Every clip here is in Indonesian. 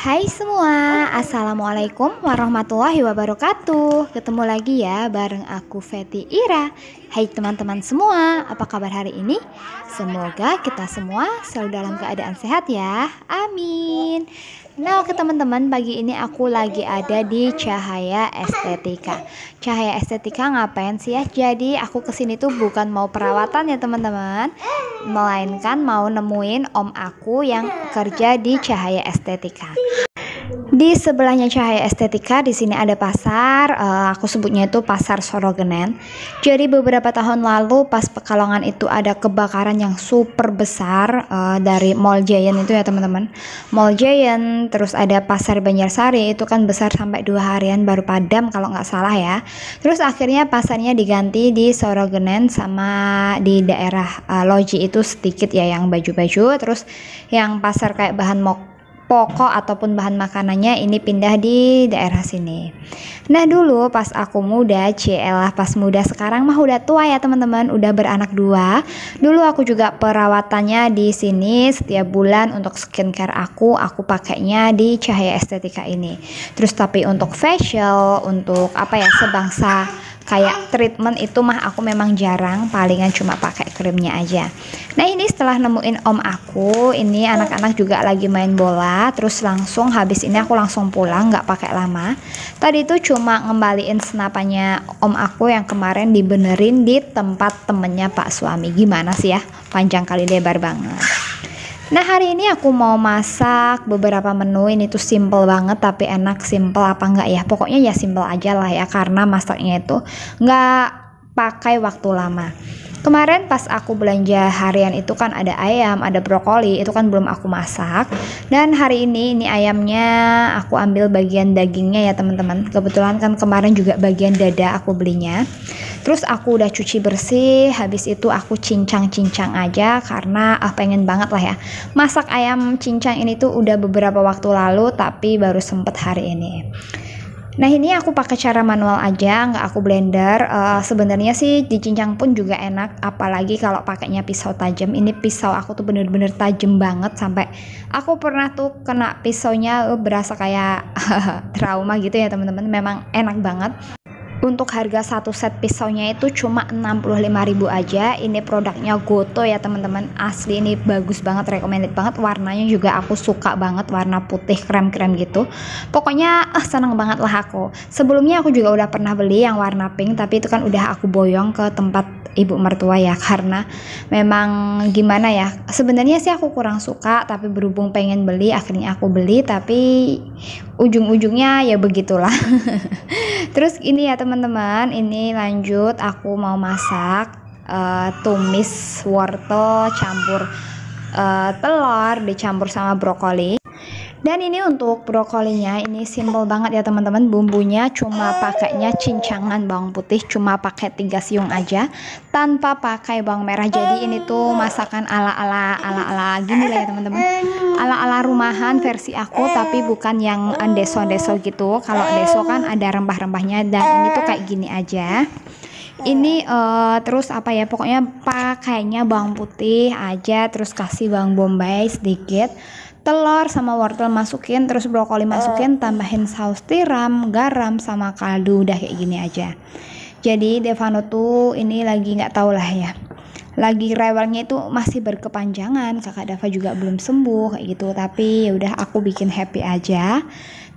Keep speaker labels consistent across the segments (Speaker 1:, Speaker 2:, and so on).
Speaker 1: Hai semua, Assalamualaikum warahmatullahi wabarakatuh Ketemu lagi ya bareng aku Feti Ira Hai teman-teman semua, apa kabar hari ini? Semoga kita semua selalu dalam keadaan sehat ya, amin Nah oke teman-teman pagi ini aku lagi ada di Cahaya Estetika Cahaya Estetika ngapain sih ya Jadi aku kesini tuh bukan mau perawatan ya teman-teman Melainkan mau nemuin om aku yang kerja di Cahaya Estetika di sebelahnya Cahaya Estetika, di sini ada pasar, uh, aku sebutnya itu Pasar Sorogenen. Jadi beberapa tahun lalu pas Pekalongan itu ada kebakaran yang super besar uh, dari Mall Giant itu ya teman-teman. Mall Giant, terus ada Pasar Banjarsari itu kan besar sampai dua harian baru padam kalau nggak salah ya. Terus akhirnya pasarnya diganti di Sorogenen sama di daerah uh, Loji itu sedikit ya yang baju-baju, terus yang pasar kayak bahan mok pokok ataupun bahan makanannya ini pindah di daerah sini. Nah dulu pas aku muda, cielah pas muda sekarang mah udah tua ya teman-teman, udah beranak dua. Dulu aku juga perawatannya di sini setiap bulan untuk skincare aku, aku pakainya di Cahaya Estetika ini. Terus tapi untuk facial, untuk apa ya sebangsa kayak treatment itu mah aku memang jarang palingan cuma pakai krimnya aja nah ini setelah nemuin om aku ini anak-anak juga lagi main bola terus langsung habis ini aku langsung pulang nggak pakai lama tadi itu cuma ngembaliin senapannya om aku yang kemarin dibenerin di tempat temennya pak suami gimana sih ya panjang kali lebar banget Nah hari ini aku mau masak beberapa menu ini tuh simple banget tapi enak simple apa enggak ya pokoknya ya simple aja lah ya karena masaknya itu enggak pakai waktu lama Kemarin pas aku belanja harian itu kan ada ayam, ada brokoli, itu kan belum aku masak. Dan hari ini ini ayamnya aku ambil bagian dagingnya ya teman-teman. Kebetulan kan kemarin juga bagian dada aku belinya terus aku udah cuci bersih habis itu aku cincang-cincang aja karena ah, pengen banget lah ya masak ayam cincang ini tuh udah beberapa waktu lalu tapi baru sempet hari ini Nah ini aku pakai cara manual aja, nggak aku blender. Uh, Sebenarnya sih dicincang pun juga enak, apalagi kalau pakainya pisau tajam. Ini pisau aku tuh bener-bener tajam banget sampai aku pernah tuh kena pisaunya eh, berasa kayak trauma gitu ya teman-teman. Memang enak banget untuk harga satu set pisaunya itu cuma 65.000 aja ini produknya Goto ya teman-teman asli ini bagus banget recommended banget warnanya juga aku suka banget warna putih krem-krem gitu pokoknya eh, seneng banget lah aku sebelumnya aku juga udah pernah beli yang warna pink tapi itu kan udah aku boyong ke tempat ibu mertua ya karena memang gimana ya sebenarnya sih aku kurang suka tapi berhubung pengen beli akhirnya aku beli tapi ujung-ujungnya ya begitulah terus ini ya teman teman-teman, ini lanjut aku mau masak uh, tumis wortel campur uh, telur dicampur sama brokoli. Dan ini untuk brokolinya, ini simple banget ya teman-teman. Bumbunya cuma pakainya cincangan bawang putih, cuma pakai tiga siung aja, tanpa pakai bawang merah. Jadi ini tuh masakan ala-ala ala-ala gini lah ya teman-teman. Ala-ala rumahan versi aku, tapi bukan yang deso-deso gitu. Kalau deso kan ada rempah-rempahnya dan ini tuh kayak gini aja ini uh, terus apa ya pokoknya pakainya bawang putih aja terus kasih bawang bombay sedikit telur sama wortel masukin terus brokoli eh. masukin tambahin saus tiram garam sama kaldu udah kayak gini aja jadi Devano tuh ini lagi nggak tau lah ya lagi rewelnya itu masih berkepanjangan kakak Dava juga belum sembuh gitu tapi ya udah aku bikin happy aja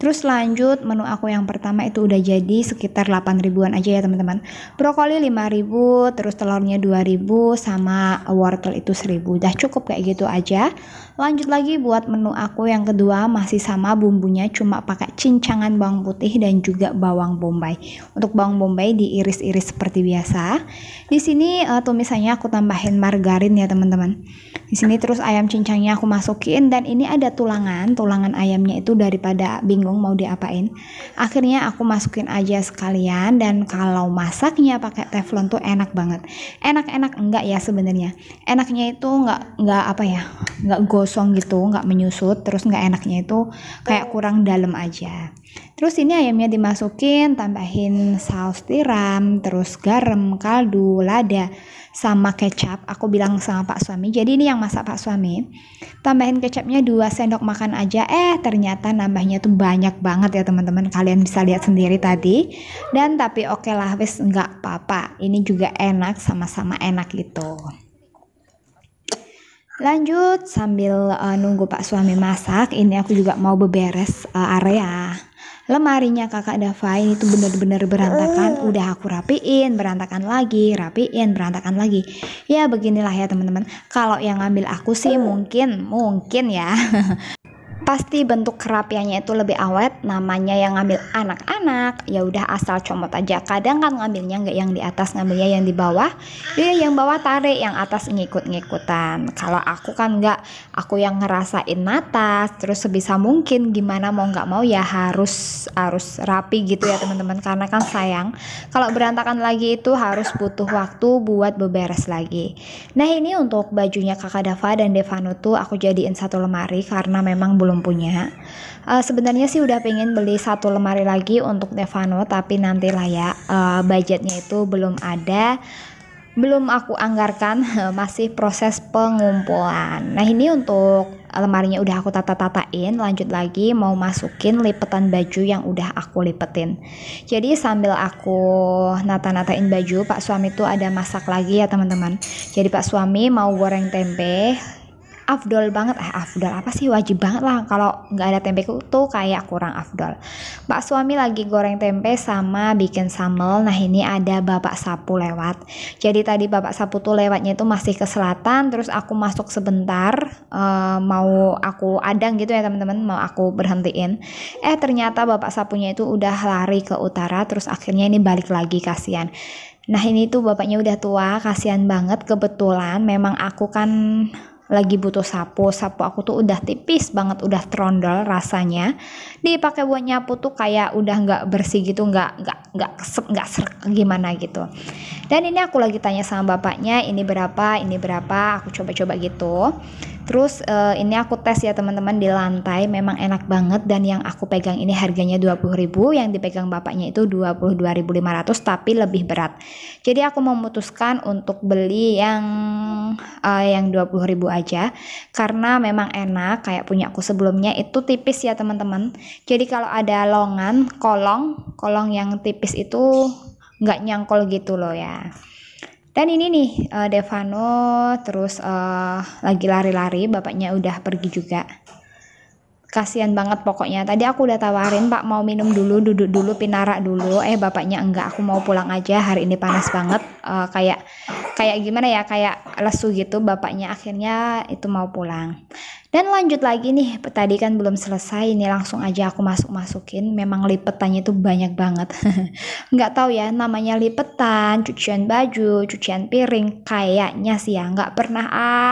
Speaker 1: Terus lanjut menu aku yang pertama itu udah jadi sekitar 8 ribuan aja ya teman-teman. Brokoli 5 ribu, terus telurnya 2 ribu, sama wortel itu 1000. Udah cukup kayak gitu aja. Lanjut lagi buat menu aku yang kedua masih sama bumbunya cuma pakai cincangan bawang putih dan juga bawang bombay. Untuk bawang bombay diiris-iris seperti biasa. Di sini uh, tumisannya aku tambahin margarin ya teman-teman. Di sini terus ayam cincangnya aku masukin dan ini ada tulangan. Tulangan ayamnya itu daripada bingung mau diapain. Akhirnya aku masukin aja sekalian dan kalau masaknya pakai teflon tuh enak banget. Enak-enak enggak ya sebenarnya. Enaknya itu enggak enggak apa ya? enggak gosong gosong gitu nggak menyusut terus nggak enaknya itu kayak kurang dalam aja terus ini ayamnya dimasukin tambahin saus tiram terus garam kaldu lada sama kecap aku bilang sama pak suami jadi ini yang masak pak suami tambahin kecapnya 2 sendok makan aja eh ternyata nambahnya tuh banyak banget ya teman-teman kalian bisa lihat sendiri tadi dan tapi oke okay lah wes nggak apa-apa ini juga enak sama-sama enak gitu Lanjut sambil uh, nunggu Pak suami masak, ini aku juga mau beberes uh, area. Lemarinya kakak Dava ini tuh bener-bener berantakan, ah. udah aku rapiin, berantakan lagi, rapiin, berantakan lagi. Ya beginilah ya teman-teman. Kalau yang ngambil aku sih mungkin, mungkin ya. pasti bentuk kerapiannya itu lebih awet namanya yang ngambil anak-anak ya udah asal comot aja kadang kan ngambilnya nggak yang di atas ngambilnya yang di bawah dia yang bawah tarik yang atas ngikut-ngikutan kalau aku kan nggak aku yang ngerasain natas terus sebisa mungkin gimana mau nggak mau ya harus harus rapi gitu ya teman-teman karena kan sayang kalau berantakan lagi itu harus butuh waktu buat beberes lagi nah ini untuk bajunya kakak Dava dan Devanu tuh aku jadiin satu lemari karena memang belum punya. Uh, sebenarnya sih udah pengen beli satu lemari lagi untuk Devano tapi nanti lah ya uh, budgetnya itu belum ada belum aku anggarkan masih proses pengumpulan nah ini untuk lemarinya udah aku tata-tatain lanjut lagi mau masukin lipetan baju yang udah aku lipetin jadi sambil aku nata-natain baju pak suami tuh ada masak lagi ya teman-teman jadi pak suami mau goreng tempe afdol banget eh afdol apa sih wajib banget lah kalau nggak ada tempe tuh kayak kurang afdol Pak suami lagi goreng tempe sama bikin sambal nah ini ada bapak sapu lewat jadi tadi bapak sapu tuh lewatnya itu masih ke selatan terus aku masuk sebentar uh, mau aku adang gitu ya teman-teman mau aku berhentiin eh ternyata bapak sapunya itu udah lari ke utara terus akhirnya ini balik lagi kasihan Nah ini tuh bapaknya udah tua, kasihan banget kebetulan memang aku kan lagi butuh sapu sapu aku tuh udah tipis banget udah trondol rasanya dipakai buat nyapu tuh kayak udah nggak bersih gitu nggak nggak nggak kesep nggak serk gimana gitu dan ini aku lagi tanya sama bapaknya ini berapa ini berapa aku coba-coba gitu Terus uh, ini aku tes ya teman-teman di lantai memang enak banget dan yang aku pegang ini harganya 20.000, yang dipegang bapaknya itu 22.500 tapi lebih berat. Jadi aku memutuskan untuk beli yang uh, yang 20.000 aja karena memang enak kayak punya aku sebelumnya itu tipis ya teman-teman. Jadi kalau ada longan, kolong, kolong yang tipis itu nggak nyangkol gitu loh ya. Dan ini nih uh, Devano terus uh, lagi lari-lari, bapaknya udah pergi juga. Kasihan banget pokoknya. Tadi aku udah tawarin, "Pak, mau minum dulu, duduk dulu, pinara dulu." Eh, bapaknya enggak, aku mau pulang aja. Hari ini panas banget. Uh, kayak kayak gimana ya? Kayak lesu gitu bapaknya. Akhirnya itu mau pulang. Dan lanjut lagi nih, tadi kan belum selesai ini langsung aja aku masuk-masukin. Memang lipetannya itu banyak banget. nggak tahu ya, namanya lipetan, cucian baju, cucian piring, kayaknya sih ya nggak pernah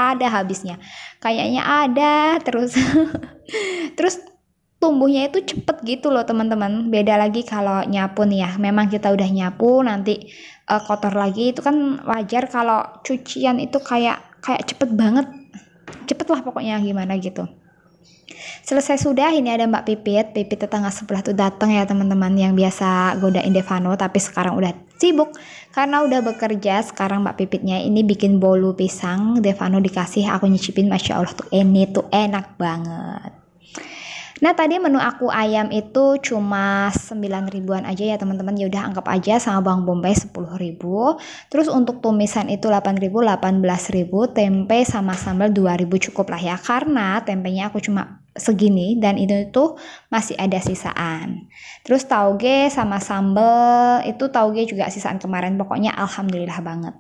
Speaker 1: ada habisnya. Kayaknya ada terus. terus tumbuhnya itu cepet gitu loh teman-teman beda lagi kalau nyapu nih ya memang kita udah nyapu nanti uh, kotor lagi itu kan wajar kalau cucian itu kayak kayak cepet banget cepet lah pokoknya gimana gitu Selesai sudah, ini ada Mbak Pipit. Pipit tetangga sebelah tuh dateng ya teman-teman yang biasa godain Devano, tapi sekarang udah sibuk karena udah bekerja. Sekarang Mbak Pipitnya ini bikin bolu pisang. Devano dikasih, aku nyicipin, masya Allah tuh ini tuh enak banget. Nah, tadi menu aku ayam itu cuma 9 ribuan aja ya teman-teman. Ya udah anggap aja sama bawang bombay 10 ribu. Terus untuk tumisan itu 8 ribu, 18 ribu. Tempe sama sambal 2 ribu cukup lah ya. Karena tempenya aku cuma segini dan itu tuh masih ada sisaan. Terus tauge sama sambal itu tauge juga sisaan kemarin. Pokoknya alhamdulillah banget.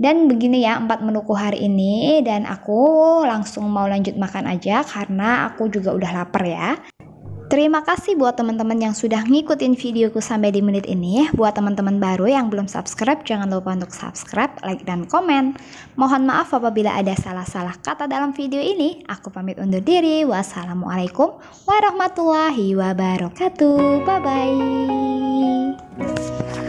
Speaker 1: Dan begini ya empat menuku hari ini dan aku langsung mau lanjut makan aja karena aku juga udah lapar ya. Terima kasih buat teman-teman yang sudah ngikutin videoku sampai di menit ini. Buat teman-teman baru yang belum subscribe, jangan lupa untuk subscribe, like, dan komen. Mohon maaf apabila ada salah-salah kata dalam video ini. Aku pamit undur diri. Wassalamualaikum warahmatullahi wabarakatuh. Bye-bye.